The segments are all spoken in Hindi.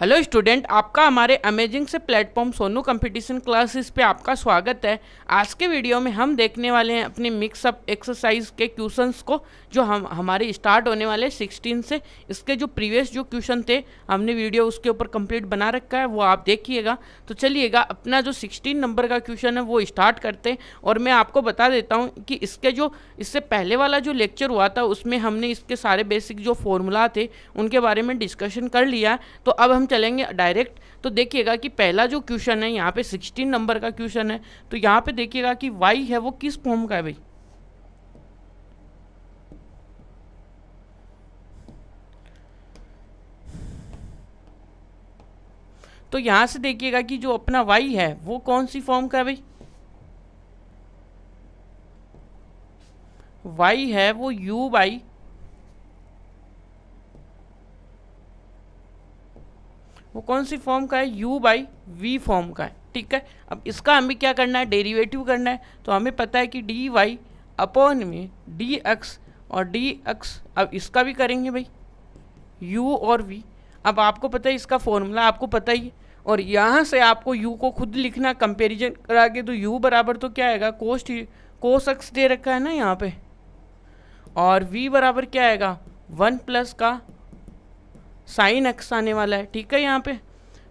हेलो स्टूडेंट आपका हमारे अमेजिंग से प्लेटफॉर्म सोनू कंपटीशन क्लासेस पे आपका स्वागत है आज के वीडियो में हम देखने वाले हैं अपने मिक्सअप एक्सरसाइज के क्वेश्चंस को जो हम हमारे स्टार्ट होने वाले 16 से इसके जो प्रीवियस जो क्वेश्चन थे हमने वीडियो उसके ऊपर कंप्लीट बना रखा है वो आप देखिएगा तो चलिएगा अपना जो सिक्सटीन नंबर का क्वेश्चन है वो स्टार्ट करते हैं और मैं आपको बता देता हूँ कि इसके जो इससे पहले वाला जो लेक्चर हुआ था उसमें हमने इसके सारे बेसिक जो फॉर्मूला थे उनके बारे में डिस्कशन कर लिया तो अब हम चलेंगे डायरेक्ट तो देखिएगा कि पहला जो क्वेश्चन है यहाँ पे 16 नंबर का क्वेश्चन है तो यहाँ पे देखिएगा कि y है वो किस फॉर्म का है भाई तो यहां से देखिएगा कि जो अपना वाई है वो कौन सी फॉर्म का है भाई वाई है वो यू बाई वो कौन सी फॉर्म का है यू बाई वी फॉर्म का है ठीक है अब इसका हमें क्या करना है डेरिवेटिव करना है तो हमें पता है कि डी वाई अपॉन में डी एक्स और डी एक्स अब इसका भी करेंगे भाई u और v अब आपको पता है इसका फॉर्मूला आपको पता ही है और यहाँ से आपको u को खुद लिखना कंपेरिजन करा के तो u बराबर तो क्या आएगा कोस्ट कोस एक्स दे रखा है ना यहाँ पे और v बराबर क्या आएगा वन प्लस का साइन एक्स आने वाला है ठीक है यहाँ पे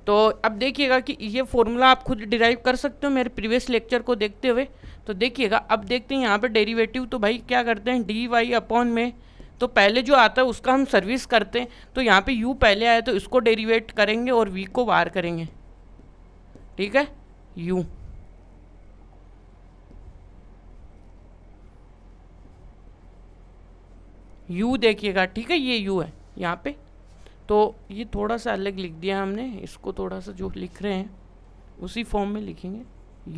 तो अब देखिएगा कि ये फॉर्मूला आप खुद डिराइव कर सकते हो मेरे प्रीवियस लेक्चर को देखते हुए तो देखिएगा अब देखते हैं यहाँ पे डेरिवेटिव तो भाई क्या करते हैं डी वाई अपॉन में तो पहले जो आता है उसका हम सर्विस करते हैं तो यहाँ पे यू पहले आया तो इसको डेरीवेट करेंगे और वी को वार करेंगे ठीक है यू यू देखिएगा ठीक है ये यू है यहाँ पे तो ये थोड़ा सा अलग लिख दिया हमने इसको थोड़ा सा जो लिख रहे हैं उसी फॉर्म में लिखेंगे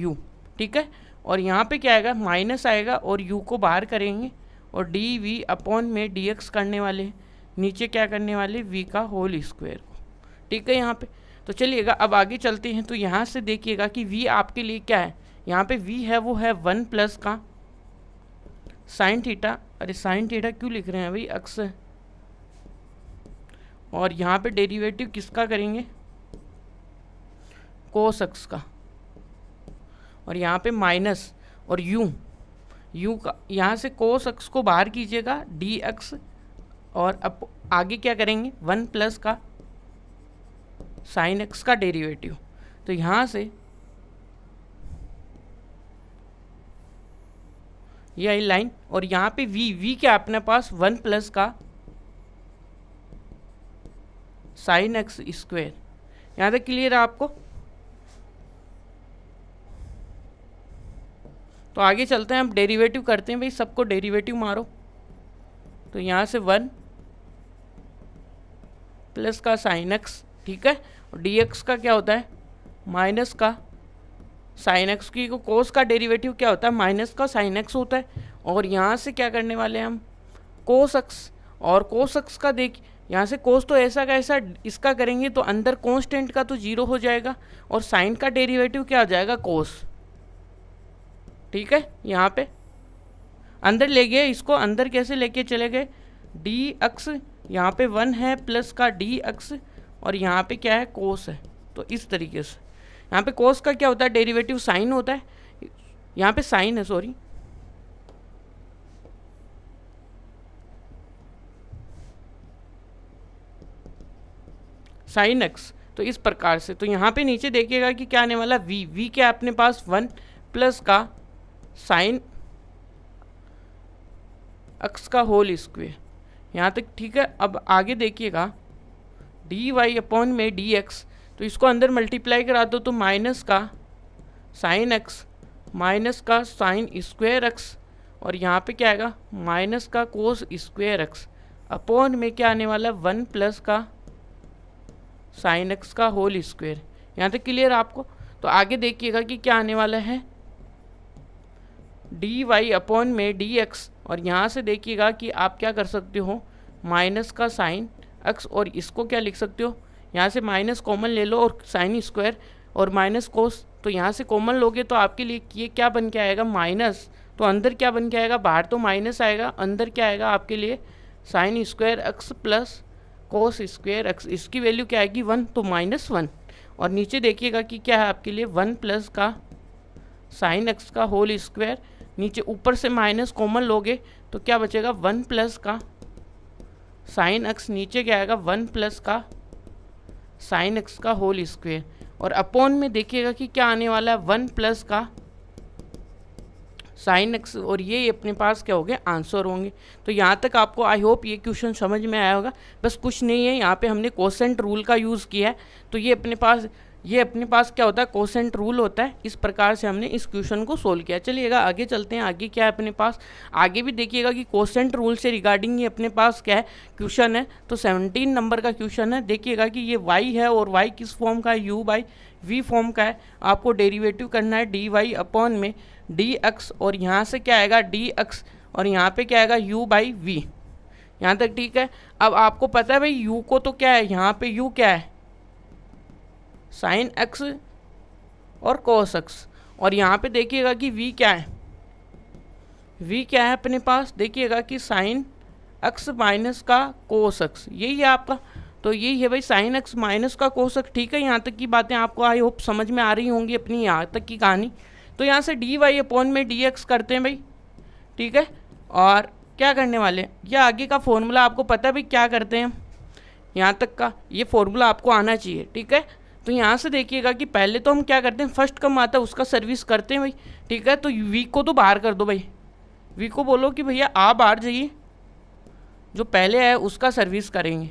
यू ठीक है और यहाँ पे क्या आएगा माइनस आएगा और यू को बाहर करेंगे और डी वी अपॉन में डी एक्स करने वाले नीचे क्या करने वाले वी का होल स्क्वायर को ठीक है यहाँ पे तो चलिएगा अब आगे चलते हैं तो यहाँ से देखिएगा कि वी आपके लिए क्या है यहाँ पे वी है वो है वन प्लस का साइन थीटा अरे साइन थीटा क्यों लिख रहे हैं भाई अक्सर और यहाँ पे डेरिवेटिव किसका करेंगे कोसक्स का और यहाँ पे माइनस और यू यू का यहाँ से कोस एक्स को बाहर कीजिएगा डी एक्स और अब आगे क्या करेंगे वन प्लस का साइन एक्स का डेरिवेटिव तो यहाँ से यह लाइन और यहाँ पे v v क्या अपने पास वन प्लस का साइन एक्स स्क्वेयर यहाँ तक क्लियर है आपको तो आगे चलते हैं हम डेरिवेटिव करते हैं भाई सबको डेरिवेटिव मारो तो यहाँ से वन प्लस का साइन एक्स ठीक है और डी एक्स का क्या होता है माइनस का साइन एक्स की को कोस का डेरिवेटिव क्या होता है माइनस का साइन एक्स होता है और यहाँ से क्या करने वाले हैं हम कोस एक्स और कोस एक्स का देखिए यहाँ से कोस तो ऐसा का ऐसा इसका करेंगे तो अंदर कॉन्स्टेंट का तो जीरो हो जाएगा और साइन का डेरिवेटिव क्या आ जाएगा कोस ठीक है यहाँ पे अंदर ले गए इसको अंदर कैसे लेके चले गए डी अक्स यहाँ पे वन है प्लस का डी अक्स और यहाँ पे क्या है कोस है तो इस तरीके से यहाँ पे कोस का क्या होता है डेरीवेटिव साइन होता है यहाँ पे साइन है सॉरी साइन एक्स तो इस प्रकार से तो यहाँ पे नीचे देखिएगा कि क्या आने वाला वी वी क्या अपने पास वन प्लस का साइन एक्स का होल स्क्वेयर यहाँ तक ठीक है अब आगे देखिएगा डी वाई अपॉन में डी एक्स तो इसको अंदर मल्टीप्लाई करा दो तो माइनस का साइन एक्स माइनस का साइन स्क्वेयर एक्स और यहाँ पे क्या आएगा माइनस का कोस स्क्वेयर एक्स अपॉन में क्या आने वाला वन प्लस का साइन एक्स का होल स्क्वेयर यहाँ तक क्लियर आपको तो आगे देखिएगा कि क्या आने वाला है डी वाई अपॉन में डी एक्स और यहाँ से देखिएगा कि आप क्या कर सकते हो माइनस का साइन एक्स और इसको क्या लिख सकते हो यहाँ से माइनस कॉमन ले लो और साइन स्क्वायर और माइनस कोस तो यहाँ से कॉमन लोगे तो आपके लिए ये क्या बन के आएगा माइनस तो अंदर क्या बन के आएगा बाहर तो माइनस आएगा अंदर क्या आएगा आपके लिए sine square x plus cos square x इसकी वैल्यू क्या आएगी वन तो माइनस वन और नीचे देखिएगा कि क्या है आपके लिए वन प्लस का साइन एक्स का होल स्क्वायर नीचे ऊपर से माइनस कॉमन लोगे तो क्या बचेगा वन प्लस का साइन एक्स नीचे क्या आएगा वन प्लस का साइन एक्स का होल स्क्वेयर और अपॉन में देखिएगा कि क्या आने वाला है वन प्लस का साइन एक्स और ये अपने पास क्या हो गया आंसर होंगे तो यहाँ तक आपको आई होप ये क्वेश्चन समझ में आया होगा बस कुछ नहीं है यहाँ पे हमने कोसेंट रूल का यूज़ किया है तो ये अपने पास ये अपने पास क्या होता है कोसेंट रूल होता है इस प्रकार से हमने इस क्वेश्चन को सोल्व किया चलिएगा आगे चलते हैं आगे क्या है अपने पास आगे भी देखिएगा कि कोसेंट रूल से रिगार्डिंग ये अपने पास क्या है क्वेश्चन है तो सेवनटीन नंबर का क्वेश्चन है देखिएगा कि ये वाई है और वाई किस फॉर्म का है यू बाई वी फॉर्म का है आपको डेरिवेटिव करना है डी वाई अपॉन में डी एक्स और यहाँ से क्या आएगा डी एक्स और यहाँ पे क्या आएगा यू बाई वी यहाँ तक ठीक है अब आपको पता है भाई यू को तो क्या है यहाँ पे यू क्या है साइन एक्स और कोस एक्स और यहाँ पे देखिएगा कि वी क्या है वी क्या है अपने पास देखिएगा कि साइन एक्स माइनस का कोस एक्स यही है आपका तो यही है भाई साइन एक्स माइनस का कोस एक्स ठीक है यहाँ तक की बातें आपको आई होप समझ में आ रही होंगी अपनी यहाँ तक की कहानी तो यहाँ से डी वाई अपॉन में डी एक्स करते हैं भाई ठीक है और क्या करने वाले हैं यह आगे का फॉर्मूला आपको पता भाई क्या करते हैं यहाँ तक का ये फॉर्मूला आपको आना चाहिए ठीक है तो यहाँ से देखिएगा कि पहले तो हम क्या करते हैं फर्स्ट कम आता है उसका सर्विस करते हैं भाई ठीक है तो वी को तो बाहर कर दो भाई वी को बोलो कि भैया आप बाहर जाइए जो पहले है उसका सर्विस करेंगे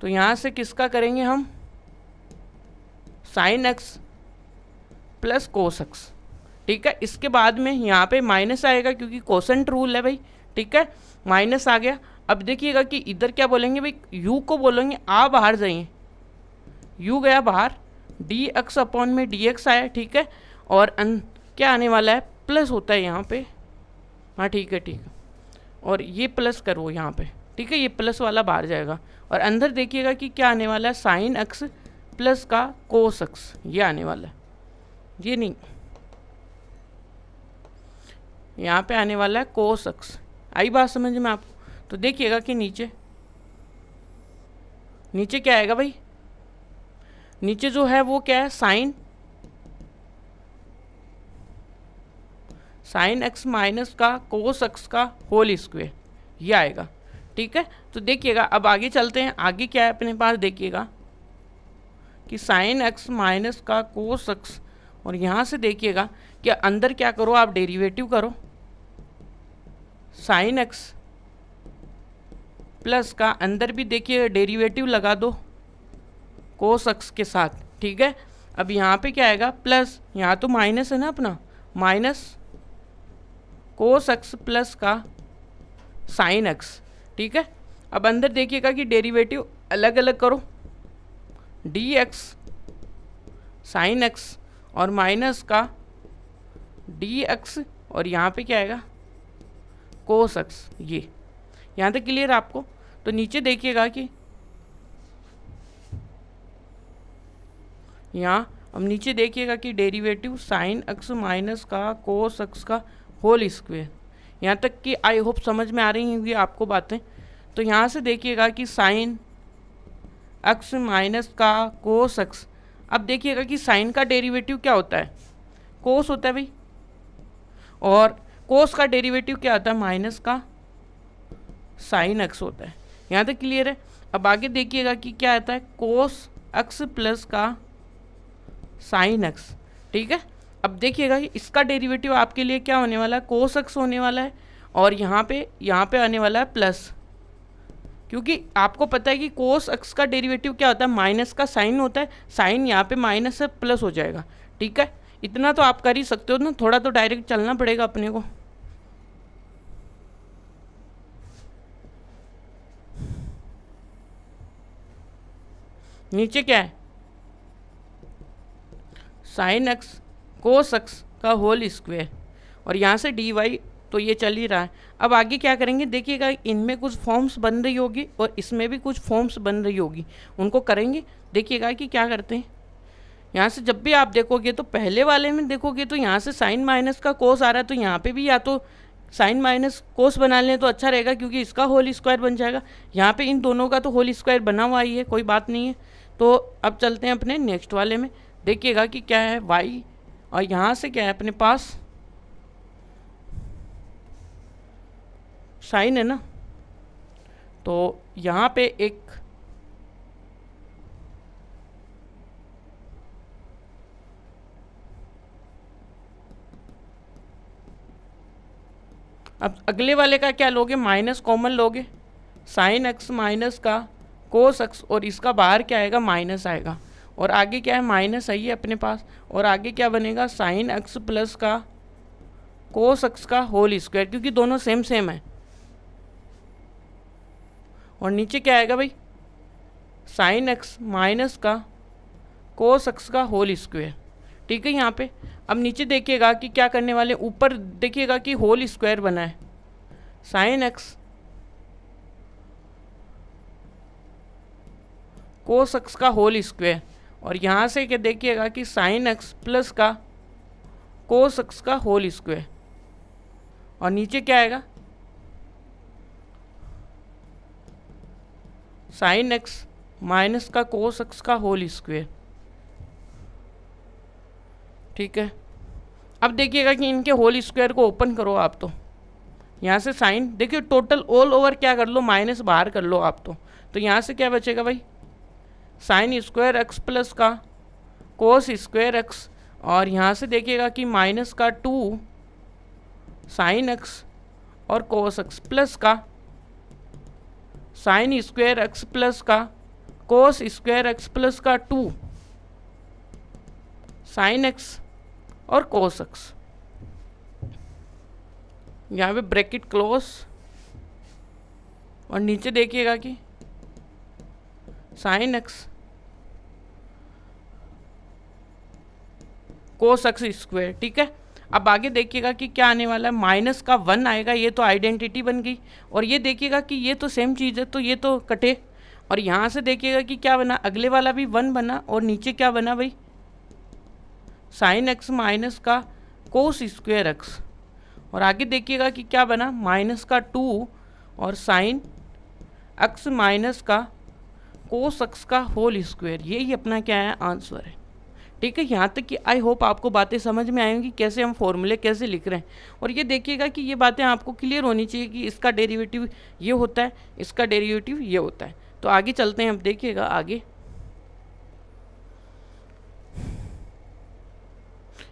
तो यहाँ से किसका करेंगे हम sine x plus cos x ठीक है इसके बाद में यहाँ पे माइनस आएगा क्योंकि कोसेंट रूल है भाई ठीक है माइनस आ गया अब देखिएगा कि इधर क्या बोलेंगे भाई यू को बोलेंगे आ बाहर जाइए यू गया बाहर डी एक्स अपॉन में डी एक्स आया ठीक है और अन क्या आने वाला है प्लस होता है यहाँ पे हाँ ठीक है ठीक है और ये प्लस करो यहाँ पे ठीक है ये प्लस वाला बाहर जाएगा और अंदर देखिएगा कि क्या आने वाला है साइन एक्स प्लस का कोस एक्स ये आने वाला है ये नहीं यहाँ पे आने वाला है कोस अक्स आई बात समझ में आप तो देखिएगा कि नीचे नीचे क्या आएगा भाई नीचे जो है वो क्या है साइन साइन एक्स माइनस का कोस एक्स का होल स्क्वेयर ये आएगा ठीक है तो देखिएगा अब आगे चलते हैं आगे क्या है अपने पास देखिएगा कि साइन एक्स माइनस का कोस एक्स और यहाँ से देखिएगा कि अंदर क्या करो आप डेरिवेटिव करो साइन एक्स प्लस का अंदर भी देखिए डेरिवेटिव लगा दो कोस एक्स के साथ ठीक है अब यहाँ पे क्या आएगा प्लस यहाँ तो माइनस है ना अपना माइनस कोस एक्स प्लस का साइन एक्स ठीक है अब अंदर देखिएगा कि डेरिवेटिव अलग अलग करो डी एक्स साइन एक्स और माइनस का डी एक्स और यहाँ पे क्या आएगा कोशक्स ये यहाँ तक क्लियर आपको तो नीचे देखिएगा कि यहाँ अब नीचे देखिएगा कि डेरिवेटिव साइन एक्स माइनस का कोस एक्स का होल स्क्वेयर यहाँ तक कि आई होप समझ में आ रही होंगी आपको बातें तो यहाँ से देखिएगा कि साइन एक्स माइनस का कोस एक्स अब देखिएगा कि साइन का डेरिवेटिव क्या होता है कोस होता है भाई और कोस का डेरिवेटिव क्या होता है माइनस का साइन एक्स होता है यहाँ तक क्लियर है अब आगे देखिएगा कि क्या आता है कोस एक्स प्लस का साइन एक्स ठीक है अब देखिएगा इसका डेरिवेटिव आपके लिए क्या होने वाला है कोस एक्स होने वाला है और यहाँ पे यहाँ पे आने वाला है प्लस क्योंकि आपको पता है कि कोस एक्स का डेरिवेटिव क्या होता है माइनस का साइन होता है साइन यहाँ पे माइनस है प्लस हो जाएगा ठीक है इतना तो आप कर ही सकते हो ना थोड़ा तो डायरेक्ट चलना पड़ेगा अपने को नीचे क्या है साइन एक्स कोस एक्स का होल स्क्वेयर और यहाँ से डी वाई तो ये चल ही रहा है अब आगे क्या करेंगे देखिएगा इनमें कुछ फॉर्म्स बन रही होगी और इसमें भी कुछ फॉर्म्स बन रही होगी उनको करेंगे देखिएगा कि क्या करते हैं यहाँ से जब भी आप देखोगे तो पहले वाले में देखोगे तो यहाँ से साइन माइनस का कोस आ रहा है तो यहाँ पे भी या तो साइन माइनस कोस बना लें तो अच्छा रहेगा क्योंकि इसका होल स्क्वायर बन जाएगा यहाँ पे इन दोनों का तो होल स्क्वायर बना हुआ ही है कोई बात नहीं है तो अब चलते हैं अपने नेक्स्ट वाले में देखिएगा कि क्या है वाई और यहाँ से क्या है अपने पास साइन है ना तो यहाँ पे एक अब अगले वाले का क्या लोगे माइनस कॉमन लोगे साइन एक्स माइनस का कोस एक्स और इसका बाहर क्या आएगा माइनस आएगा और आगे क्या है माइनस आई है अपने पास और आगे क्या बनेगा साइन एक्स प्लस का कोस एक्स का होल स्क्वायर क्योंकि दोनों सेम सेम है और नीचे क्या आएगा भाई साइन एक्स माइनस का कोस एक्स का होल स्क्वायर ठीक है यहाँ पे अब नीचे देखिएगा कि क्या करने वाले ऊपर देखिएगा कि होल स्क्वायर बना है साइन एक्स कोस एक्स का होल स्क्वेयर और यहाँ से क्या देखिएगा कि साइन एक्स प्लस का कोस एक्स का होल स्क्वेयर और नीचे क्या आएगा साइन एक्स माइनस का कोस एक्स का होल स्क्वेयर ठीक है अब देखिएगा कि इनके होल स्क्वायर को ओपन करो आप तो यहाँ से साइन देखिए टोटल ऑल ओवर क्या कर लो माइनस बाहर कर लो आप तो तो यहाँ से क्या बचेगा भाई साइन स्क्वायर एक्स प्लस का कोस स्क्वायर एक्स और यहाँ से देखिएगा कि माइनस का टू साइन एक्स और कोस एक्स प्लस का साइन स्क्वायर एक्स प्लस का कोस स्क्वायर एक्स प्लस का टू साइन एक्स और कोस एक्स यहाँ पे ब्रैकेट क्लोज और नीचे देखिएगा कि sine x cos x square ठीक है अब आगे देखिएगा कि क्या आने वाला है माइनस का वन आएगा ये तो आइडेंटिटी बन गई और ये देखिएगा कि ये तो सेम चीज़ है तो ये तो कटे और यहाँ से देखिएगा कि क्या बना अगले वाला भी वन बना और नीचे क्या बना भाई साइन एक्स माइनस का कोस स्क्वेयर एक्स और आगे देखिएगा कि क्या बना माइनस का टू और साइन एक्स माइनस का कोसक्स का होल स्क्वायर यही अपना क्या है आंसर है ठीक है यहाँ तक कि आई होप आपको बातें समझ में आएंगी कैसे हम फॉर्मूले कैसे लिख रहे हैं और ये देखिएगा कि ये बातें आपको क्लियर होनी चाहिए कि इसका डेरिवेटिव ये होता है इसका डेरिवेटिव ये होता है तो आगे चलते हैं अब देखिएगा आगे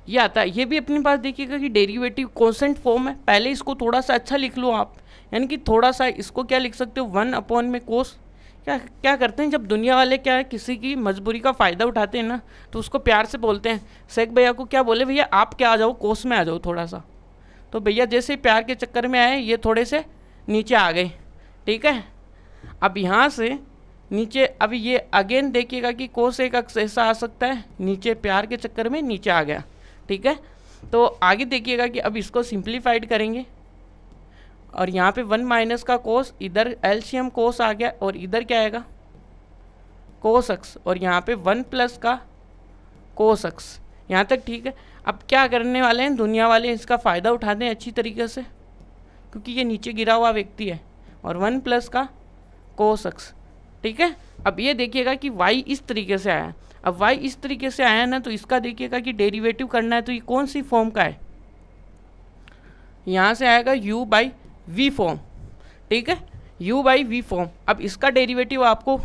ये आता है ये भी अपने पास देखिएगा कि डेरिवेटिव कॉन्सेंट फॉर्म है पहले इसको थोड़ा सा अच्छा लिख लो आप यानी कि थोड़ा सा इसको क्या लिख सकते हो वन अपॉन में कोस क्या क्या करते हैं जब दुनिया वाले क्या है किसी की मजबूरी का फ़ायदा उठाते हैं ना तो उसको प्यार से बोलते हैं शेख भैया को क्या बोले भैया आप क्या आ जाओ कोस में आ जाओ थोड़ा सा तो भैया जैसे ही प्यार के चक्कर में आए ये थोड़े से नीचे आ गए ठीक है अब यहाँ से नीचे अब ये अगेन देखिएगा कि कोस एक अक्स ऐसा आ सकता है नीचे प्यार के चक्कर में नीचे आ गया ठीक है तो आगे देखिएगा कि अब इसको सिंप्लीफाइड करेंगे और यहाँ पे वन माइनस का कोस इधर एल्शियम कोस आ गया और इधर क्या आएगा कोस एक्स और यहाँ पे वन प्लस का कोस एक्स यहाँ तक ठीक है अब क्या करने वाले हैं दुनिया वाले इसका फ़ायदा उठाते हैं अच्छी तरीके से क्योंकि ये नीचे गिरा हुआ व्यक्ति है और वन प्लस का कोस एक्स ठीक है अब ये देखिएगा कि वाई इस तरीके से आया अब वाई इस तरीके से आया ना तो इसका देखिएगा कि डेरिवेटिव करना है तो ये कौन सी फॉर्म का है यहाँ से आएगा यू बाई वी फॉर्म ठीक है यू बाई वी फॉर्म अब इसका डेरिवेटिव आपको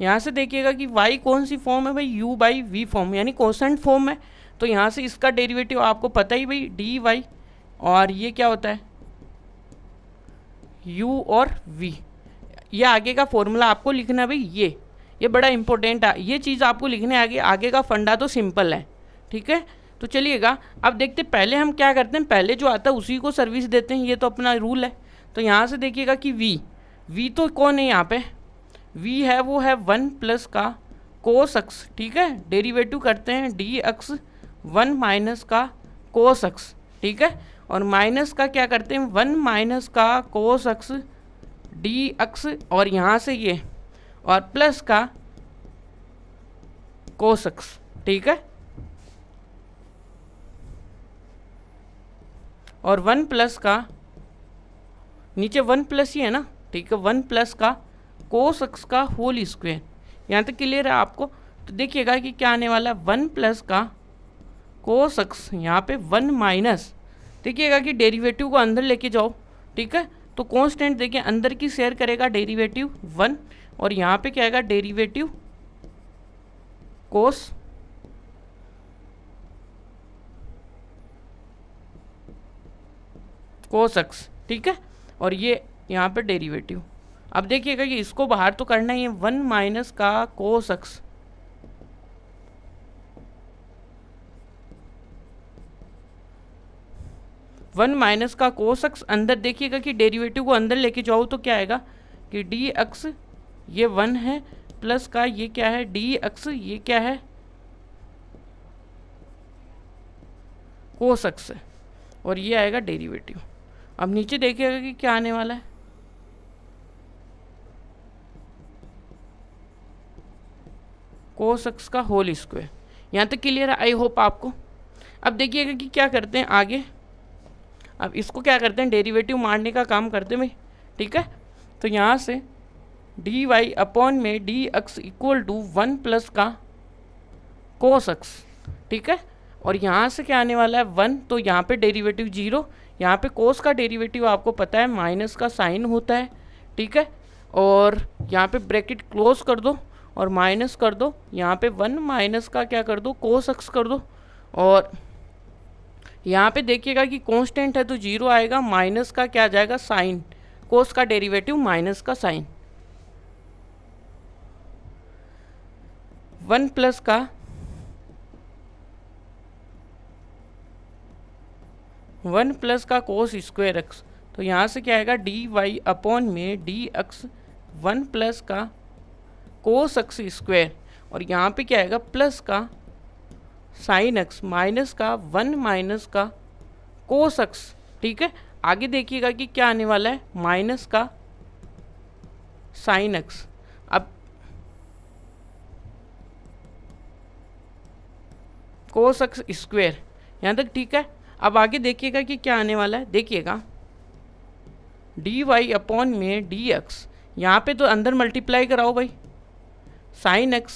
यहाँ से देखिएगा कि y कौन सी फॉर्म है भाई u बाई वी फॉर्म यानी कॉन्सेंट फॉर्म है तो यहाँ से इसका डेरिवेटिव आपको पता ही भाई डी वाई और ये क्या होता है u और v ये आगे का फॉर्मूला आपको लिखना है भाई ये ये बड़ा इंपॉर्टेंट है ये चीज़ आपको लिखने आगे आगे का फंडा तो सिंपल है ठीक है तो चलिएगा अब देखते पहले हम क्या करते हैं पहले जो आता है उसी को सर्विस देते हैं ये तो अपना रूल है तो यहाँ से देखिएगा कि वी वी तो कौन है यहाँ पे वी है वो है वन प्लस का कोस अक्स ठीक है डेरिवेटिव करते हैं डी एक्स वन माइनस का कोस अक्स ठीक है और माइनस का क्या करते हैं वन माइनस का कोस अक्स डी एक्स और यहाँ से ये और प्लस का कोस अक्स ठीक है और वन प्लस का नीचे वन प्लस ही है ना ठीक है वन प्लस का कोस एक्स का होल स्क्वेयर यहाँ तक क्लियर है आपको तो देखिएगा कि क्या आने वाला है वन प्लस का कोस एक्स यहाँ पे वन माइनस देखिएगा कि डेरिवेटिव को अंदर लेके जाओ ठीक है तो कॉन्स्टेंट देखिए अंदर की शेयर करेगा डेरीवेटिव वन और यहाँ पर क्या आएगा डेरीवेटिव कोस कोसक्स ठीक है और ये यहाँ पे डेरिवेटिव अब देखिएगा कि इसको बाहर तो करना ही है वन माइनस का कोसक्स वन माइनस का कोसक्स अंदर देखिएगा कि डेरिवेटिव को अंदर लेके जाओ तो क्या आएगा कि डी एक्स ये वन है प्लस का ये क्या है डी एक्स ये क्या है कोसक्स और ये आएगा डेरिवेटिव अब नीचे देखिएगा कि क्या आने वाला है कोसक्स का होल स्क्वायर यहाँ तक क्लियर है आई होप आपको अब देखिएगा कि क्या करते हैं आगे अब इसको क्या करते हैं डेरिवेटिव मारने का काम करते हैं भाई ठीक है तो यहाँ से डी वाई अपॉन में d x equal to one plus का कोसक्स ठीक है और यहाँ से क्या आने वाला है वन तो यहाँ पे डेरिवेटिव जीरो यहाँ पे कोस का डेरिवेटिव आपको पता है माइनस का साइन होता है ठीक है और यहाँ पे ब्रैकेट क्लोज कर दो और माइनस कर दो यहाँ पे वन माइनस का क्या कर दो कोस एक्स कर दो और यहाँ पे देखिएगा कि कॉन्स्टेंट है तो जीरो आएगा माइनस का क्या जाएगा साइन कोस का डेरीवेटिव माइनस का साइन वन प्लस का वन प्लस का कोस स्क्वेयर एक्स तो यहाँ से क्या आएगा डी वाई अपॉन में डी एक्स वन प्लस का कोस एक्स स्क्वेयर और यहाँ पे क्या आएगा प्लस का साइन एक्स माइनस का वन माइनस का कोस एक्स ठीक है आगे देखिएगा कि क्या आने वाला है माइनस का साइन एक्स अब कोस एक्स स्क्वेयर यहाँ तक ठीक है अब आगे देखिएगा कि क्या आने वाला है देखिएगा डी वाई अपॉन में डी एक्स यहाँ पर तो अंदर मल्टीप्लाई कराओ भाई sine x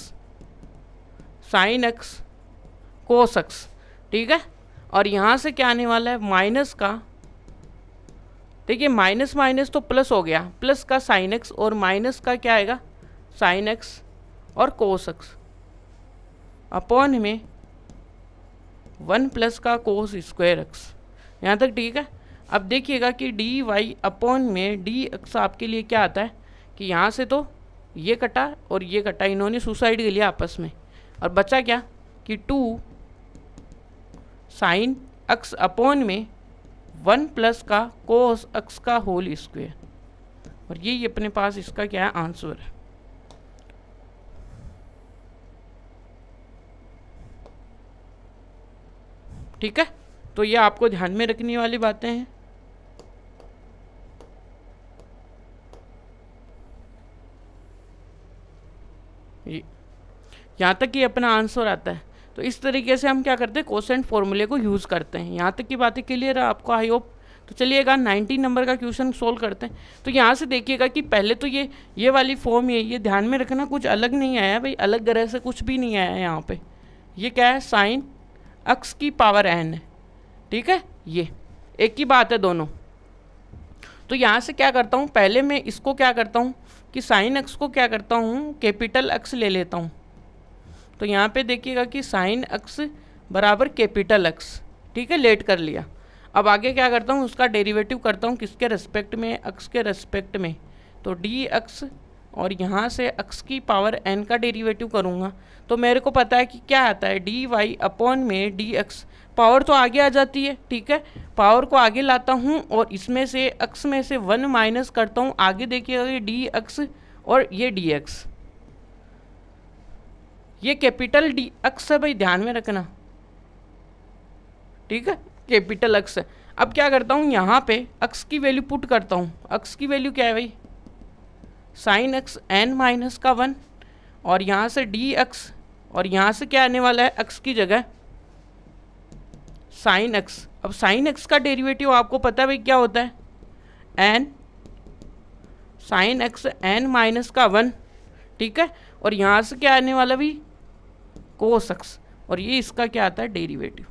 sine x cos x ठीक है और यहाँ से क्या आने वाला है माइनस का देखिए माइनस माइनस तो प्लस हो गया प्लस का साइन एक्स और माइनस का क्या आएगा साइन एक्स और कोस एक्स अपॉन में वन प्लस का कोस स्क्वायर एक्स यहाँ तक ठीक है अब देखिएगा कि डी वाई अपॉन में डी एक्स आपके लिए क्या आता है कि यहाँ से तो ये कटा और ये कटा इन्होंने सुसाइड के लिए आपस में और बचा क्या कि टू साइन एक्स अपॉन में वन प्लस का कोस एक्स का होल स्क्वेयर और ये अपने पास इसका क्या है आंसर है ठीक है तो ये आपको ध्यान में रखने वाली बातें हैं यहाँ तक ये अपना आंसर आता है तो इस तरीके से हम क्या करते हैं कोसेंट फॉर्मूले को यूज़ करते हैं यहाँ तक की बातें क्लियर है आपको आई होप तो चलिएगा 19 नंबर का क्वेश्चन सोल्व करते हैं तो यहाँ से देखिएगा कि पहले तो ये ये वाली फॉर्म ये ये ध्यान में रखना कुछ अलग नहीं आया भाई अलग ग्रह से कुछ भी नहीं आया यहाँ पर ये क्या है साइन अक्स की पावर एन है ठीक है ये एक ही बात है दोनों तो यहाँ से क्या करता हूँ पहले मैं इसको क्या करता हूँ कि साइन एक्स को क्या करता हूँ कैपिटल एक्स ले लेता हूँ तो यहाँ पे देखिएगा कि साइन एक्स बराबर कैपिटल एक्स ठीक है लेट कर लिया अब आगे क्या करता हूँ उसका डेरिवेटिव करता हूँ किसके रेस्पेक्ट में एक्स के रेस्पेक्ट में तो डी एक्स और यहाँ से x की पावर n का डेरिवेटिव करूँगा तो मेरे को पता है कि क्या आता है डी वाई अपॉन में डी एक्स पावर तो आगे आ जाती है ठीक है पावर को आगे लाता हूँ और इसमें से अक्स में से वन माइनस करता हूँ आगे देखिएगा ये डी एक्स और ये डी एक्स ये कैपिटल डी एक्स है भाई ध्यान में रखना ठीक है कैपिटल एक्स है अब क्या करता हूँ यहाँ पे एक्स की वैल्यू पुट करता हूँ एक्स की वैल्यू क्या है भाई साइन एक्स एन माइनस का वन और यहाँ से डी एक्स और यहाँ से क्या आने वाला है एक्स की जगह साइन एक्स अब साइन एक्स का डेरिवेटिव आपको पता है भाई क्या होता है n sine x n minus का वन ठीक है और यहाँ से क्या आने वाला भी कोस एक्स और ये इसका क्या आता है डेरिवेटिव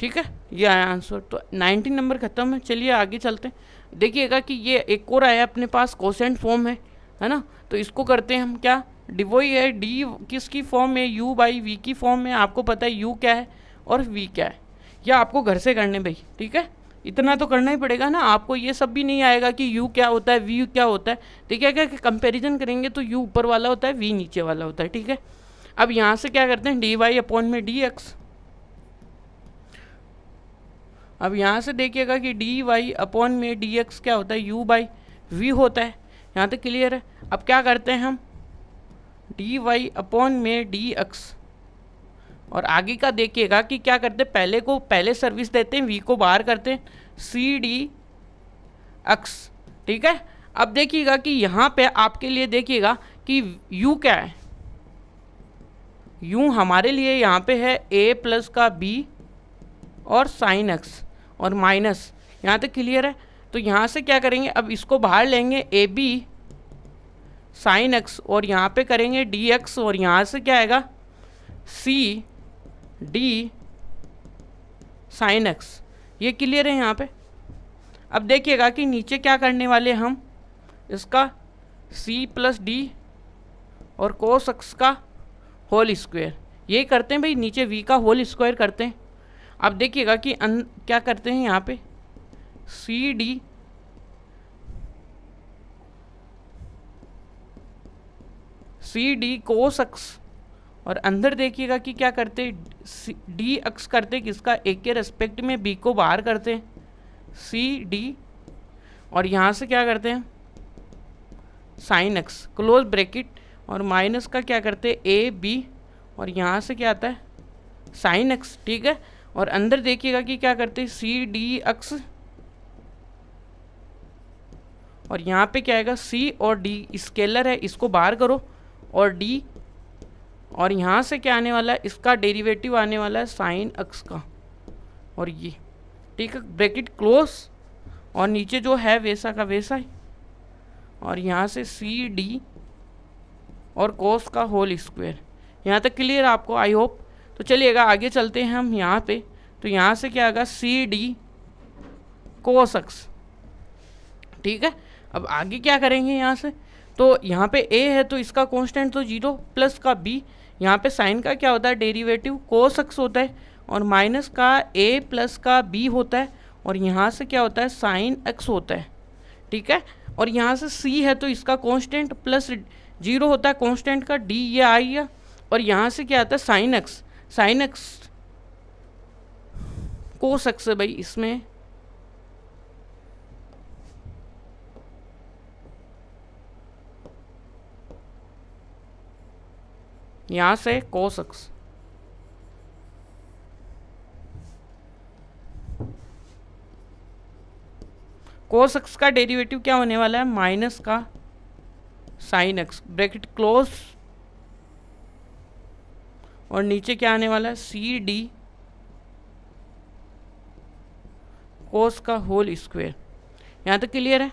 ठीक है ये आया आंसर तो 19 नंबर ख़त्म है चलिए आगे चलते हैं देखिएगा कि ये एक और आया अपने पास कोसेंट फॉर्म है है ना तो इसको करते हैं हम क्या डिवो ही है डी किसकी फॉर्म है यू बाई वी की फॉर्म है आपको पता है यू क्या है और वी क्या है या आपको घर से करने भाई ठीक है इतना तो करना ही पड़ेगा ना आपको ये सब भी नहीं आएगा कि यू क्या होता है वी क्या होता है देखिए है कंपेरिजन करेंगे तो यू ऊपर वाला होता है वी नीचे वाला होता है ठीक है अब यहाँ से क्या करते हैं डी वाई अपॉन में डी एक्स अब यहाँ से देखिएगा कि डी वाई अपॉन में डी एक्स क्या होता है यू बाई वी होता है यहाँ तक क्लियर है अब क्या करते हैं हम डी वाई अपॉन में डी एक्स और आगे का देखिएगा कि क्या करते हैं पहले को पहले सर्विस देते हैं वी को बाहर करते हैं सी डी एक्स ठीक है अब देखिएगा कि यहाँ पे आपके लिए देखिएगा कि यू क्या है यू हमारे लिए यहाँ पे है ए प्लस का बी और साइन एक्स और माइनस यहाँ तक क्लियर है तो यहाँ से क्या करेंगे अब इसको बाहर लेंगे ए बी साइन एक्स और यहाँ पे करेंगे डी एक्स और यहाँ से क्या आएगा सी डी साइन एक्स ये क्लियर है यहाँ पे अब देखिएगा कि नीचे क्या करने वाले हम इसका सी प्लस डी और कोस एक्स का होल स्क्वायर ये करते हैं भाई नीचे वी का होल स्क्वायर करते हैं आप देखिएगा कि अन क्या करते हैं यहाँ पे C D C d cos अक्स और अंदर देखिएगा कि क्या करते डी अक्स करते किसका ए के रेस्पेक्ट में बी को बाहर करते हैं सी डी और यहाँ से क्या करते हैं साइन एक्स क्लोज ब्रैकेट और माइनस का क्या करते हैं ए बी और यहाँ से क्या आता है साइन एक्स ठीक है और अंदर देखिएगा कि क्या करते हैं सी डी अक्स और यहाँ पे क्या आएगा सी और डी स्केलर है इसको बाहर करो और डी और यहाँ से क्या आने वाला है इसका डेरिवेटिव आने वाला है साइन अक्स का और ये ठीक है ब्रैकेट क्लोज और नीचे जो है वैसा का वैसा है और यहाँ से सी डी और कोस का होल स्क्वायर यहाँ तक क्लियर आपको आई होप तो चलिएगा आगे चलते हैं हम यहाँ पे तो यहाँ से क्या आएगा सी डी कोसक्स ठीक है अब आगे क्या करेंगे यहाँ से तो यहाँ पे ए है तो इसका कांस्टेंट तो जीरो प्लस का बी यहाँ पे साइन का क्या होता है डेरिवेटिव कोसक्स होता है और माइनस का ए प्लस का बी होता है और यहाँ से क्या होता है साइन एक्स होता है ठीक है और यहाँ से सी है तो इसका कॉन्स्टेंट प्लस जीरो होता है कॉन्स्टेंट का डी ये आई है और यहाँ से क्या आता है साइन एक्स साइन एक्स को सक्स है भाई इसमें यहां से को सक्स कोस एक्स का डेरिवेटिव क्या होने वाला है माइनस का साइन एक्स ब्रैकेट क्लोज और नीचे क्या आने वाला है सी डी कोस का होल स्क्वेयर यहाँ तक क्लियर है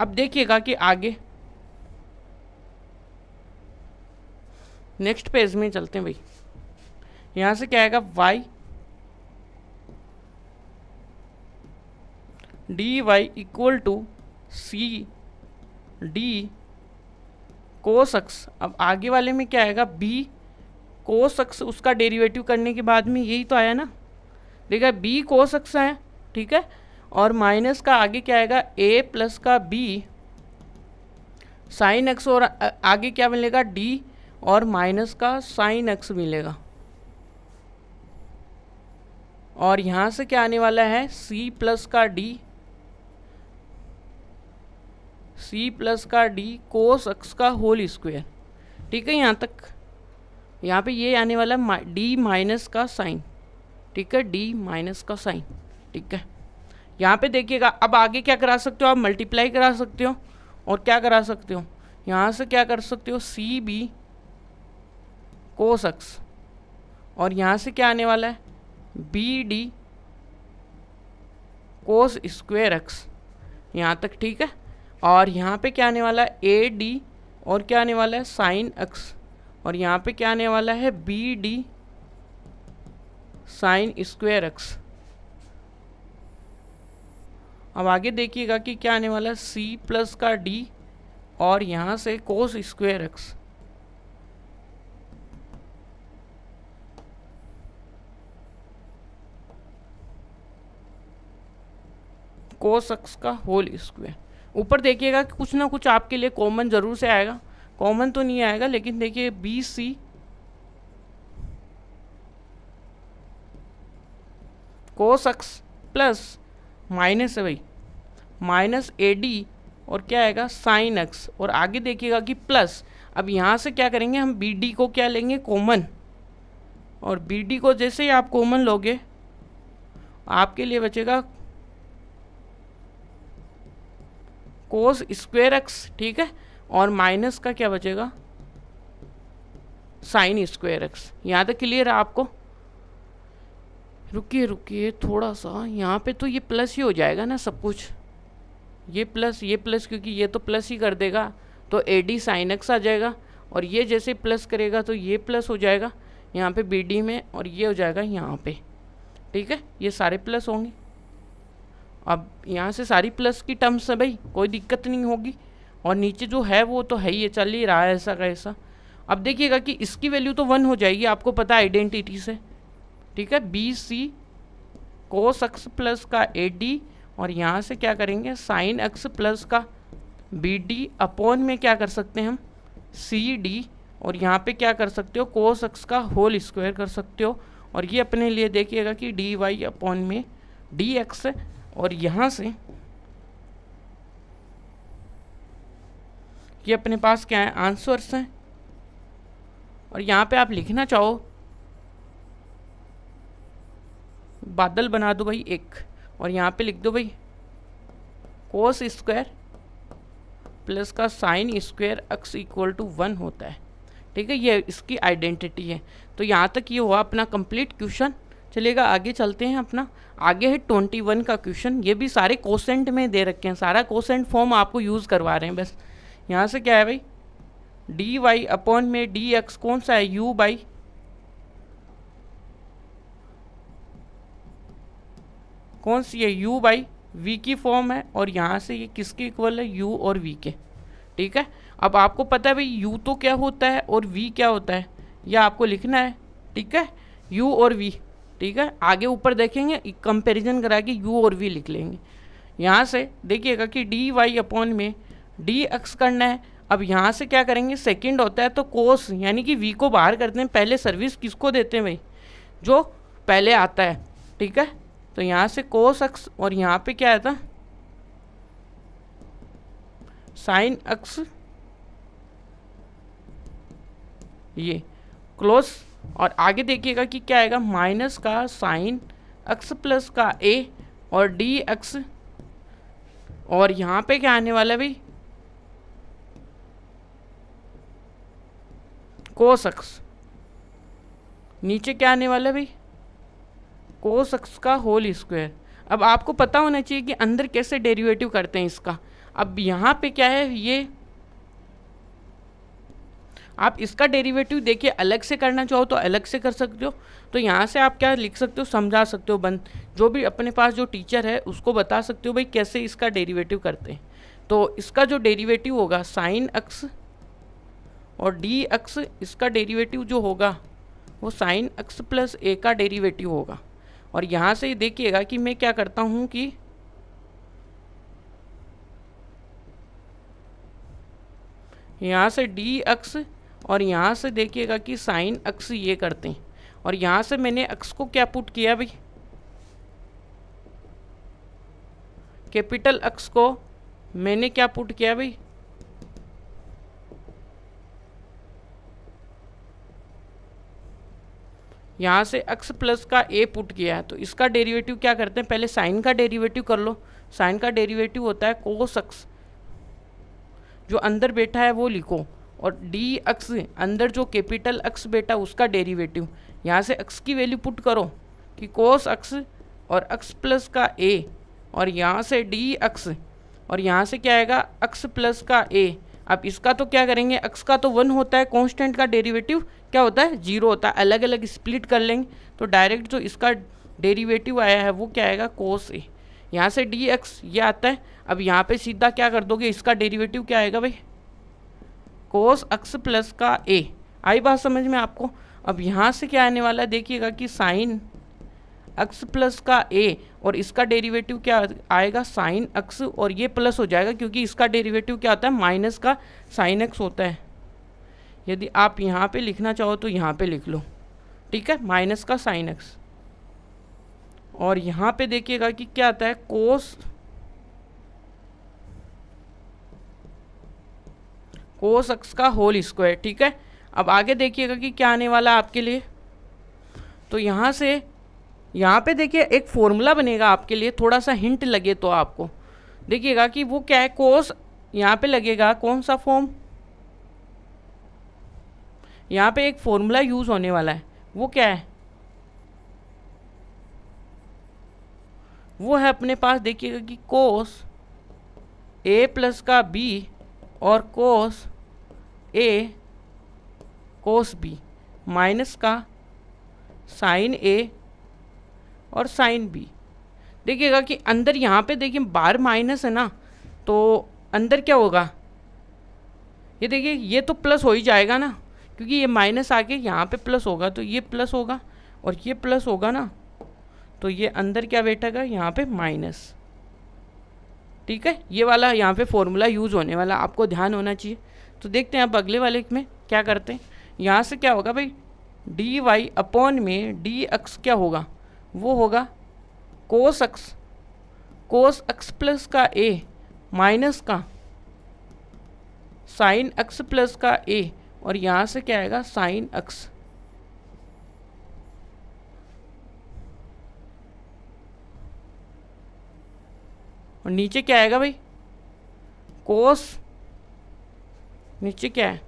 अब देखिएगा कि आगे नेक्स्ट पेज में चलते हैं भाई यहाँ से क्या आएगा y d y equal to c d cos x अब आगे वाले में क्या आएगा बी कोस अक्स उसका डेरिवेटिव करने के बाद में यही तो आया ना देखा बी कोस अक्स है ठीक है और माइनस का आगे क्या आएगा ए प्लस का बी साइन एक्स और आगे क्या मिलेगा डी और माइनस का साइन एक्स मिलेगा और यहाँ से क्या आने वाला है सी प्लस का डी सी प्लस का डी कोस एक्स का होल स्क्वायर ठीक है यहाँ तक यहाँ पे ये आने वाला डी माइनस का साइन ठीक है डी माइनस का साइन ठीक है यहाँ पे देखिएगा अब आगे क्या करा सकते हो आप मल्टीप्लाई करा सकते हो और क्या करा सकते हो यहाँ से क्या कर सकते हो सी बी कोसक्स और यहाँ से क्या आने वाला है b d cos square x यहाँ तक ठीक है और यहाँ पे क्या आने वाला है ए डी और क्या आने वाला है साइन एक्स और यहाँ पे क्या आने वाला है b d sine square x अब आगे देखिएगा कि क्या आने वाला है सी प्लस का डी और यहाँ से cos square x cos x का होल स्क्वेयर ऊपर देखिएगा कि कुछ ना कुछ आपके लिए कॉमन ज़रूर से आएगा कॉमन तो नहीं आएगा लेकिन देखिए b c cos x plus minus है भाई माइनस ए डी और क्या आएगा साइन एक्स और आगे देखिएगा कि प्लस अब यहाँ से क्या करेंगे हम बी डी को क्या लेंगे कॉमन और बी डी को जैसे ही आप कॉमन लोगे आपके लिए बचेगा कोस स्क्वेयर एक्स ठीक है और माइनस का क्या बचेगा साइन स्क्वायर एक्स यहाँ तक क्लियर है आपको रुकिए रुकिए थोड़ा सा यहाँ पे तो ये प्लस ही हो जाएगा ना सब कुछ ये प्लस ये प्लस क्योंकि ये तो प्लस ही कर देगा तो ए डी साइन एक्स आ जाएगा और ये जैसे प्लस करेगा तो ये प्लस हो जाएगा यहाँ पे बी डी में और ये हो जाएगा यहाँ पे ठीक है ये सारे प्लस होंगे अब यहाँ से सारी प्लस की टर्म्स है भाई कोई दिक्कत नहीं होगी और नीचे जो है वो तो है ही चल ही रहा है ऐसा कैसा अब देखिएगा कि इसकी वैल्यू तो वन हो जाएगी आपको पता है आइडेंटिटी से ठीक है b c cos x plus का ए डी और यहाँ से क्या करेंगे साइन एक्स प्लस का बी डी अपॉन में क्या कर सकते हैं हम सी डी और यहाँ पे क्या कर सकते हो कोस एक्स का होल स्क्वायर कर सकते हो और ये अपने लिए देखिएगा कि डी वाई अपॉन में डी एक्स और यहाँ से कि अपने पास क्या है आंसर्स हैं और यहाँ पे आप लिखना चाहो बादल बना दो भाई एक और यहाँ पे लिख दो भाई कोस स्क्वायर प्लस का sine square x equal to one होता है ठीक है ये इसकी आइडेंटिटी है तो यहाँ तक ये हुआ अपना कंप्लीट क्वेश्चन चलेगा आगे चलते हैं अपना आगे है ट्वेंटी वन का क्वेश्चन ये भी सारे कोसेंट में दे रखे हैं सारा कोसेंट फॉर्म आपको यूज़ करवा रहे हैं बस यहाँ से क्या है भाई डी वाई अपॉन में डी एक्स कौन सा है यू बाई कौन सी है यू बाई वी की फॉर्म है और यहाँ से ये किसके इक्वल है यू और वी के ठीक है अब आपको पता है भाई यू तो क्या होता है और वी क्या होता है यह आपको लिखना है ठीक है यू और वी ठीक है आगे ऊपर देखेंगे कंपैरिजन करा के यू और वी लिख लेंगे यहाँ से देखिएगा कि डी वाई अपॉन में डी एक्स करना है अब यहाँ से क्या करेंगे सेकंड होता है तो कोस यानी कि वी को बाहर करते हैं पहले सर्विस किसको देते हैं भाई जो पहले आता है ठीक है तो यहाँ से कोस एक्स और यहाँ पे क्या आया था साइन एक्स ये क्लोज और आगे देखिएगा कि क्या आएगा माइनस का साइन एक्स प्लस का ए और डी एक्स और यहाँ पे क्या आने वाला है भाई कोसक्स नीचे क्या आने वाला है भाई कोसक्स का होल स्क्वायर अब आपको पता होना चाहिए कि अंदर कैसे डेरिवेटिव करते हैं इसका अब यहाँ पे क्या है ये आप इसका डेरिवेटिव देखिए अलग से करना चाहो तो अलग से कर सकते हो तो यहाँ से आप क्या लिख सकते हो समझा सकते हो बंद जो भी अपने पास जो टीचर है उसको बता सकते हो भाई कैसे इसका डेरिवेटिव करते हैं तो इसका जो डेरिवेटिव होगा साइन अक्स और डी एक्स इसका डेरिवेटिव जो होगा वो साइन एक्स प्लस ए का डेरिवेटिव होगा और यहाँ से देखिएगा कि मैं क्या करता हूँ कि यहाँ से डी एक्स और यहाँ से देखिएगा कि साइन एक्स ये करते हैं और यहाँ से मैंने एक्स को क्या पुट किया भाई कैपिटल एक्स को मैंने क्या पुट किया भाई यहाँ से x प्लस का a पुट किया है तो इसका डेरिवेटिव क्या करते हैं पहले साइन का डेरिवेटिव कर लो साइन का डेरिवेटिव होता है कोस x जो अंदर बैठा है वो लिखो और डी एक्स अंदर जो कैपिटल x बेटा उसका डेरिवेटिव यहाँ से x की वैल्यू पुट करो कि कोस अक्स और x प्लस का ए और यहाँ से डी एक्स और यहाँ से क्या आएगा x प्लस का ए अब इसका तो क्या करेंगे x का तो वन होता है कॉन्स्टेंट का डेरिवेटिव क्या होता है जीरो होता है अलग अलग स्प्लिट कर लेंगे तो डायरेक्ट जो इसका डेरिवेटिव आया है वो क्या आएगा कोस ए यहाँ से डी एक्स ये आता है अब यहाँ पे सीधा क्या कर दोगे इसका डेरिवेटिव क्या आएगा भाई कोस एक्स प्लस का ए आई बात समझ में आपको अब यहाँ से क्या आने वाला है देखिएगा कि साइन एक्स प्लस का ए और इसका डेरिवेटिव क्या आएगा साइन एक्स और ये प्लस हो जाएगा क्योंकि इसका डेरिवेटिव क्या होता है माइनस का साइन एक्स होता है यदि आप यहाँ पे लिखना चाहो तो यहाँ पे लिख लो ठीक है माइनस का साइन एक्स और यहाँ पे देखिएगा कि क्या आता है कोस कोस एक्स का होल स्क्वायर ठीक है अब आगे देखिएगा कि क्या आने वाला है आपके लिए तो यहाँ से यहाँ पे देखिए एक फॉर्मूला बनेगा आपके लिए थोड़ा सा हिंट लगे तो आपको देखिएगा कि वो क्या है कोस यहाँ पे लगेगा कौन सा फॉर्म यहाँ पे एक फॉर्मूला यूज़ होने वाला है वो क्या है वो है अपने पास देखिएगा कि कोस ए प्लस का बी और cos a cos b minus का साइन ए और साइन बी देखिएगा कि अंदर यहाँ पे देखिए बार माइनस है ना तो अंदर क्या होगा ये देखिए ये तो प्लस हो ही जाएगा ना क्योंकि ये माइनस आके यहाँ पे प्लस होगा तो ये प्लस होगा और ये प्लस होगा ना तो ये अंदर क्या बैठेगा यहाँ पे माइनस ठीक है ये वाला यहाँ पे फॉर्मूला यूज़ होने वाला आपको ध्यान होना चाहिए तो देखते हैं आप अगले वाले में क्या करते हैं यहाँ से क्या होगा भाई डी वाई अपॉन में डी एक्स क्या होगा वो होगा cos x cos x plus का ए माइनस का साइन एक्स प्लस का ए और यहां से क्या आएगा साइन अक्स और नीचे क्या आएगा भाई कोस नीचे क्या है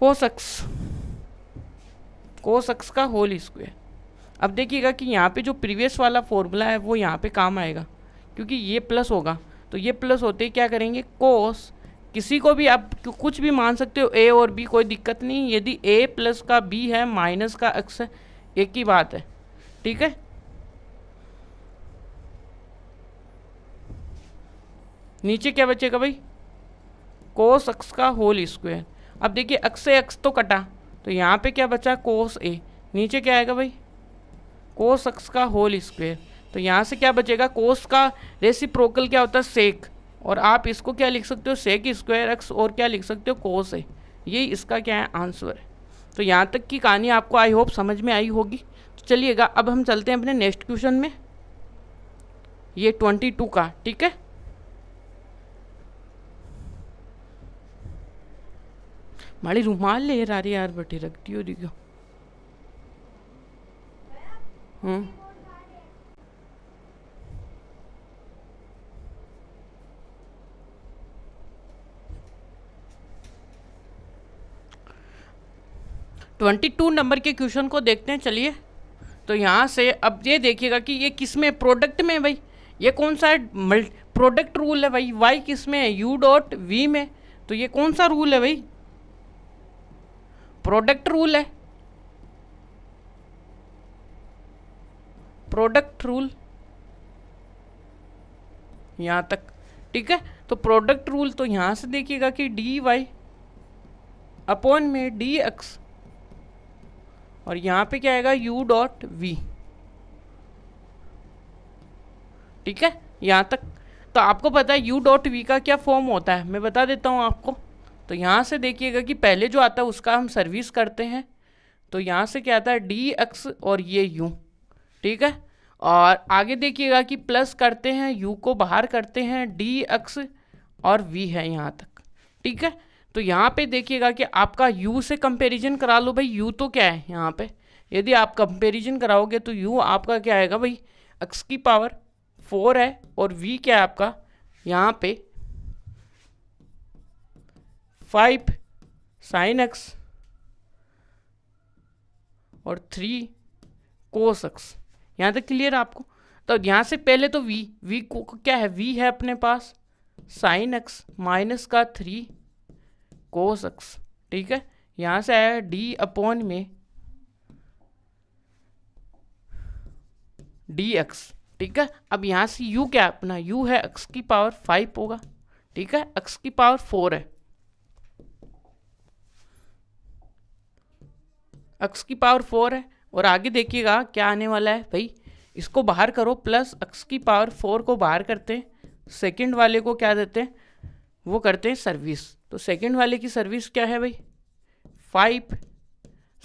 कोस अक्स कोस अक्स का होल स्क्वायर अब देखिएगा कि यहाँ पे जो प्रीवियस वाला फॉर्मूला है वो यहाँ पे काम आएगा क्योंकि ये प्लस होगा तो ये प्लस होते ही क्या करेंगे कोस किसी को भी आप कुछ भी मान सकते हो ए और बी कोई दिक्कत नहीं यदि ए प्लस का बी है माइनस का एक्स है एक ही बात है ठीक है नीचे क्या बचेगा भाई कोस एक्स का होल स्क्वायर अब देखिए एक्स से एक्स तो कटा तो यहाँ पे क्या बचा कोस ए नीचे क्या आएगा भाई कोस एक्स का होल स्क्वायर तो यहाँ से क्या बचेगा कोस का रेसिप्रोकल क्या होता है सेक और आप इसको क्या लिख सकते हो सेक स्क्वायर एक्स और क्या लिख सकते हो कोस है ये इसका क्या है आंसर है तो यहाँ तक की कहानी आपको आई होप समझ में आई होगी तो चलिएगा अब हम चलते हैं अपने नेक्स्ट क्वेश्चन में ये ट्वेंटी टू का ठीक है माड़ी रुमाल ले रही यार बटी रखती हो रही हम्म ट्वेंटी टू नंबर के क्वेश्चन को देखते हैं चलिए तो यहाँ से अब ये देखिएगा कि ये किस में प्रोडक्ट में भाई ये कौन सा प्रोडक्ट रूल है भाई वाई किस में है यू डॉट वी में तो ये कौन सा रूल है भाई प्रोडक्ट रूल है प्रोडक्ट रूल यहाँ तक ठीक है तो प्रोडक्ट रूल तो यहाँ से देखिएगा कि डी वाई अपॉन में डी एक्स और यहाँ पे क्या आएगा u डॉट वी ठीक है यहाँ तक तो आपको पता है u डॉट वी का क्या फॉर्म होता है मैं बता देता हूँ आपको तो यहाँ से देखिएगा कि पहले जो आता है उसका हम सर्विस करते हैं तो यहाँ से क्या आता है डी एक्स और ये u ठीक है और आगे देखिएगा कि प्लस करते हैं u को बाहर करते हैं डी एक्स और v है यहाँ तक ठीक है तो यहाँ पे देखिएगा कि आपका यू से कंपेरिजन करा लो भाई यू तो क्या है यहाँ पे यदि आप कंपेरिजन कराओगे तो यू आपका क्या आएगा भाई एक्स की पावर फोर है और वी क्या है आपका यहाँ पे फाइव साइन एक्स और थ्री कोस एक्स यहाँ तक क्लियर आपको तो यहाँ से पहले तो वी वी को क्या है वी है अपने पास साइन एक्स माइनस का थ्री कोस एक्स ठीक है यहाँ से आया डी अपॉन में डी एक्स ठीक है अब यहाँ से यू क्या अपना यू है एक्स की पावर फाइव होगा ठीक है एक्स की पावर फोर है एक्स की पावर फोर है और आगे देखिएगा क्या आने वाला है भाई इसको बाहर करो प्लस एक्स की पावर फोर को बाहर करते हैं सेकेंड वाले को क्या देते हैं वो करते हैं सर्विस तो सेकंड वाले की सर्विस क्या है भाई फाइव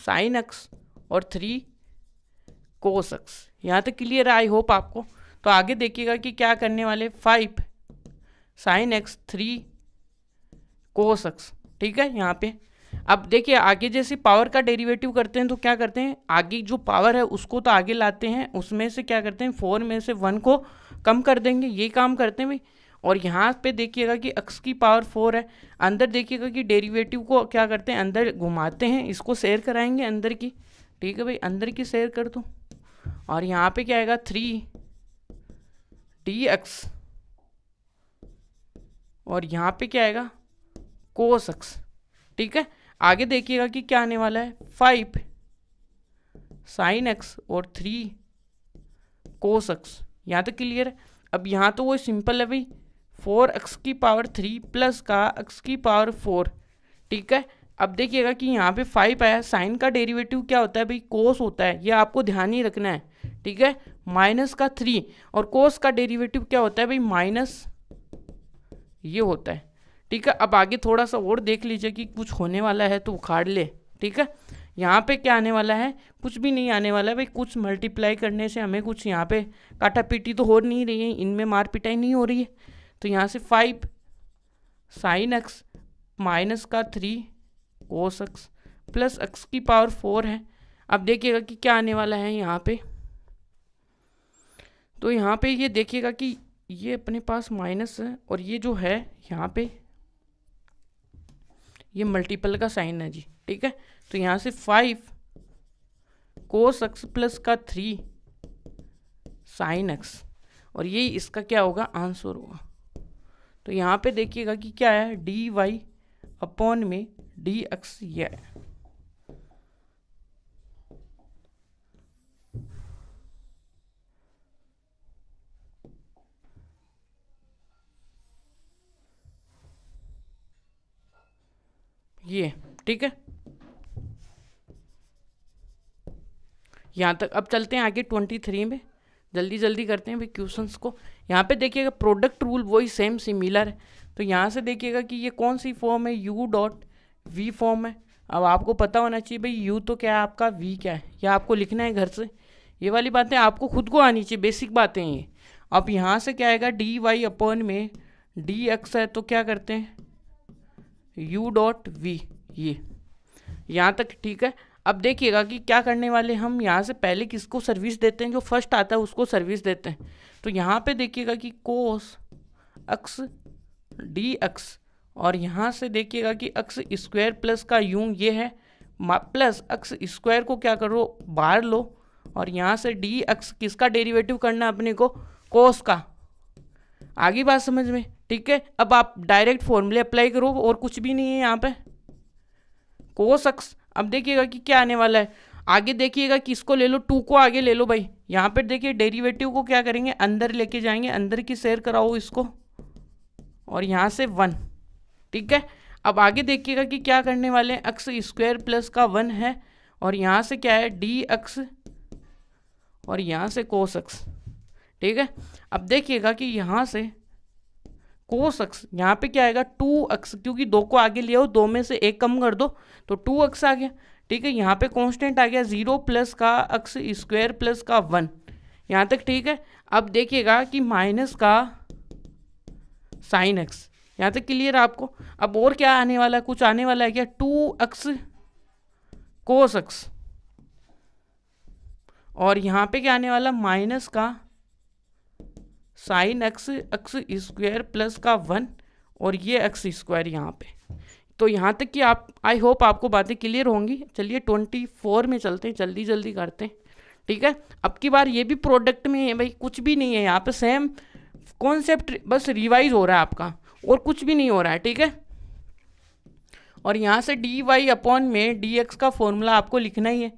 साइन एक्स और थ्री कोस एक्स यहाँ तक क्लियर है आई होप आपको तो आगे देखिएगा कि क्या करने वाले five sine x three cos x ठीक है यहाँ पे अब देखिए आगे जैसे पावर का डेरिवेटिव करते हैं तो क्या करते हैं आगे जो पावर है उसको तो आगे लाते हैं उसमें से क्या करते हैं फोर में से वन को कम कर देंगे ये काम करते हैं भाई और यहाँ पे देखिएगा कि एक्स की पावर फोर है अंदर देखिएगा कि डेरिवेटिव को क्या करते हैं अंदर घुमाते हैं इसको शेयर कराएंगे अंदर की ठीक है भाई अंदर की शेयर कर दो और यहाँ पे क्या आएगा थ्री डी एक्स और यहाँ पे क्या आएगा कोस एक्स ठीक है आगे देखिएगा कि क्या आने वाला है फाइव साइन एक्स और थ्री कोस एक्स यहाँ तक क्लियर है अब यहाँ तो वो सिंपल है भाई फोर एक्स की पावर थ्री प्लस का एक्स की पावर फोर ठीक है अब देखिएगा कि यहाँ पे फाइव आया साइन का डेरिवेटिव क्या होता है भाई कोस होता है ये आपको ध्यान ही रखना है ठीक है माइनस का थ्री और कोस का डेरिवेटिव क्या होता है भाई माइनस ये होता है ठीक है अब आगे थोड़ा सा और देख लीजिए कि कुछ होने वाला है तो उखाड़ ले ठीक है यहाँ पे क्या आने वाला है कुछ भी नहीं आने वाला है भाई कुछ मल्टीप्लाई करने से हमें कुछ यहाँ पे काटा पीटी तो हो नहीं रही है इनमें मार पिटाई नहीं हो रही है तो यहाँ से फाइव साइन एक्स माइनस का three cos x plus x की पावर फोर है अब देखिएगा कि क्या आने वाला है यहाँ पे तो यहाँ पे ये देखिएगा कि ये अपने पास माइनस है और ये जो है यहाँ पे ये मल्टीपल का साइन है जी ठीक है तो यहाँ से फाइव कोस एक्स प्लस का थ्री साइन एक्स और ये इसका क्या होगा आंसर होगा तो यहाँ पे देखिएगा कि क्या है डी वाई अपॉन में डी एक्स ये ये ठीक है यहाँ तक अब चलते हैं आगे ट्वेंटी थ्री में जल्दी जल्दी करते हैं भाई क्वेश्चंस को यहाँ पे देखिएगा प्रोडक्ट रूल वही सेम सिमिलर है तो यहाँ से देखिएगा कि ये कौन सी फॉर्म है यू डॉट वी फॉर्म है अब आपको पता होना चाहिए भाई यू तो क्या है आपका वी क्या है या आपको लिखना है घर से ये वाली बातें आपको खुद को आनी चाहिए बेसिक बातें ये अब यहाँ से क्या आएगा डी वाई अपन में डी एक्स है तो क्या करते हैं यू डॉट वी ये यहाँ तक ठीक है अब देखिएगा कि क्या करने वाले हम यहाँ से पहले किसको सर्विस देते हैं जो फर्स्ट आता है उसको सर्विस देते हैं तो यहाँ पे देखिएगा कि कोस अक्स डी अक्स और यहाँ से देखिएगा कि अक्स स्क्वायर प्लस का यूं ये है प्लस अक्स स्क्वायर को क्या करो बाहर लो और यहाँ से डी अक्स किसका डेरिवेटिव करना है अपने को कोस का आगे बात समझ में ठीक है अब आप डायरेक्ट फॉर्मूले अप्लाई करो और कुछ भी नहीं है यहाँ पे कोस अक्स अब देखिएगा कि क्या आने वाला है आगे देखिएगा किसको ले लो टू को आगे ले लो भाई यहाँ पर देखिए डेरीवेटिव को क्या करेंगे अंदर लेके जाएंगे अंदर की शेयर कराओ इसको और यहाँ से वन ठीक है अब आगे देखिएगा कि क्या करने वाले हैं अक्स स्क्वायर प्लस का वन है और यहाँ से क्या है डी अक्स और यहाँ से कोस अक्स ठीक है अब देखिएगा कि यहाँ से कोस अक्स यहाँ पे क्या आएगा टू अक्स क्योंकि दो को आगे ले आओ दो में से एक कम कर दो तो टू अक्स आ गया ठीक है यहाँ पे कांस्टेंट आ गया जीरो प्लस का अक्स स्क्वायर प्लस का वन यहाँ तक ठीक है अब देखिएगा कि माइनस का साइन एक्स यहाँ तक क्लियर आपको अब और क्या आने वाला है कुछ आने वाला है क्या टू अक्स कोस अक्स और यहाँ पे क्या आने वाला माइनस का sine x x square plus का वन और ये एक्स स्क्वायर यहाँ पे तो यहाँ तक कि आप आई होप आपको बातें क्लियर होंगी चलिए ट्वेंटी फोर में चलते हैं जल्दी जल्दी करते हैं ठीक है अब की बार ये भी प्रोडक्ट में है भाई कुछ भी नहीं है यहाँ पे सेम कॉन्सेप्ट बस रिवाइज हो रहा है आपका और कुछ भी नहीं हो रहा है ठीक है और यहाँ से डी वाई अपॉन में डी एक्स का फॉर्मूला आपको लिखना ही है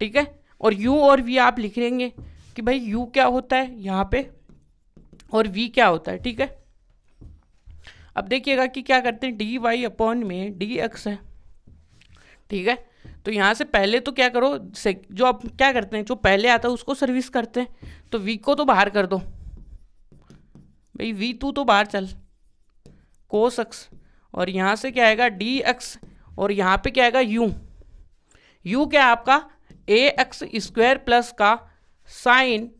ठीक है और यू और वी आप लिख लेंगे कि भाई यू क्या होता है यहाँ पे और v क्या होता है ठीक है अब देखिएगा कि क्या करते हैं डी वाई अपॉन में डी एक्स है ठीक है तो यहाँ से पहले तो क्या करो जो आप क्या करते हैं जो पहले आता है उसको सर्विस करते हैं तो वी को तो बाहर कर दो भाई वी टू तो बाहर चल कोस एक्स और यहाँ से क्या आएगा डी एक्स और यहाँ पे क्या आएगा यू यू क्या आपका ए एक्स स्क्वायर प्लस का साइन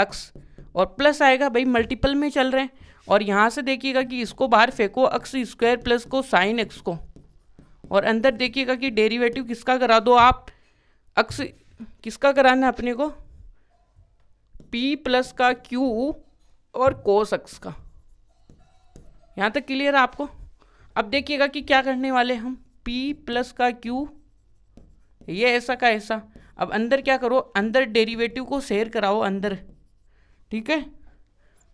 एक्स और प्लस आएगा भाई मल्टीपल में चल रहे हैं और यहाँ से देखिएगा कि इसको बाहर फेंको एक्स स्क्वायर प्लस को साइन एक्स को और अंदर देखिएगा कि डेरिवेटिव किसका करा दो आप एक्स किसका कराना है अपने को पी प्लस का क्यू और कोस एक्स का यहाँ तक क्लियर है आपको अब देखिएगा कि क्या करने वाले हम पी प्लस का क्यू ये ऐसा का ऐसा अब अंदर क्या करो अंदर डेरिवेटिव को शेयर कराओ अंदर ठीक है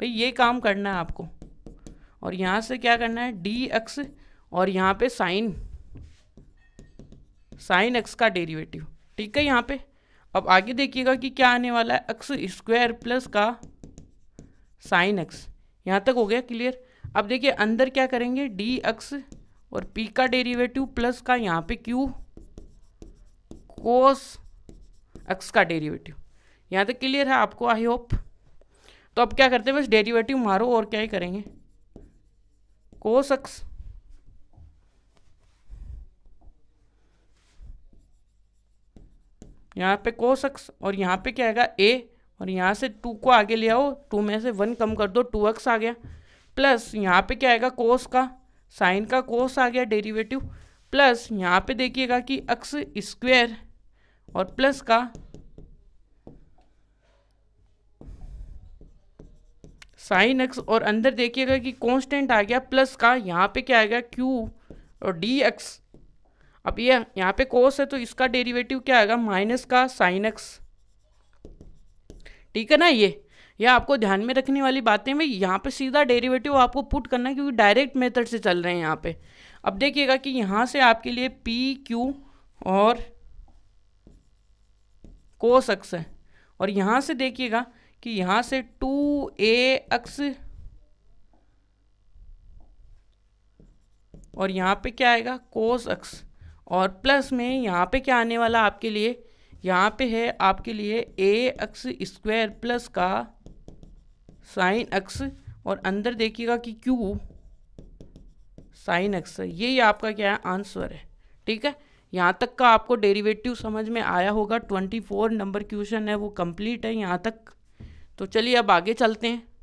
भाई ये काम करना है आपको और यहाँ से क्या करना है डी एक्स और यहाँ पे साइन साइन एक्स का डेरिवेटिव ठीक है यहाँ पे अब आगे देखिएगा कि क्या आने वाला है एक्स स्क्वायर प्लस का साइन एक्स यहाँ तक हो गया क्लियर अब देखिए अंदर क्या करेंगे डी एक्स और पी का डेरिवेटिव प्लस का यहाँ पे क्यू कोस एक्स का डेरिवेटिव यहाँ तक क्लियर है आपको आई होप तो अब क्या करते हैं बस डेरिवेटिव मारो और क्या ही करेंगे कोस एक्स यहाँ पे कोस एक्स और यहाँ पे क्या आएगा ए और यहाँ से टू को आगे ले आओ टू में से वन कम कर दो टू एक्स आ गया प्लस यहाँ पे क्या आएगा कोस का साइन का कोस आ गया डेरिवेटिव प्लस यहाँ पे देखिएगा कि एक्स स्क्वेयर और प्लस का साइन एक्स और अंदर देखिएगा कि कांस्टेंट आ गया प्लस का यहाँ पे क्या आएगा क्यू और डी एक्स अब ये यहाँ पे कोस है तो इसका डेरिवेटिव क्या आएगा माइनस का साइन एक्स ठीक है ना ये यह आपको ध्यान में रखने वाली बातें भाई यहाँ पे सीधा डेरिवेटिव आपको पुट करना है क्योंकि डायरेक्ट मेथड से चल रहे हैं यहाँ पे अब देखिएगा कि यहाँ से आपके लिए पी क्यू और कोस एक्स है और यहाँ से देखिएगा कि यहाँ से टू ए एक्स और यहाँ पे क्या आएगा कोस एक्स और प्लस में यहाँ पे क्या आने वाला आपके लिए यहाँ पे है आपके लिए ए एक्स स्क्वायर प्लस का साइन एक्स और अंदर देखिएगा कि क्यू साइन एक्स यही आपका क्या है आंसर है ठीक है यहाँ तक का आपको डेरिवेटिव समझ में आया होगा ट्वेंटी फोर नंबर क्वेश्चन है वो कंप्लीट है यहाँ तक तो चलिए अब आगे चलते हैं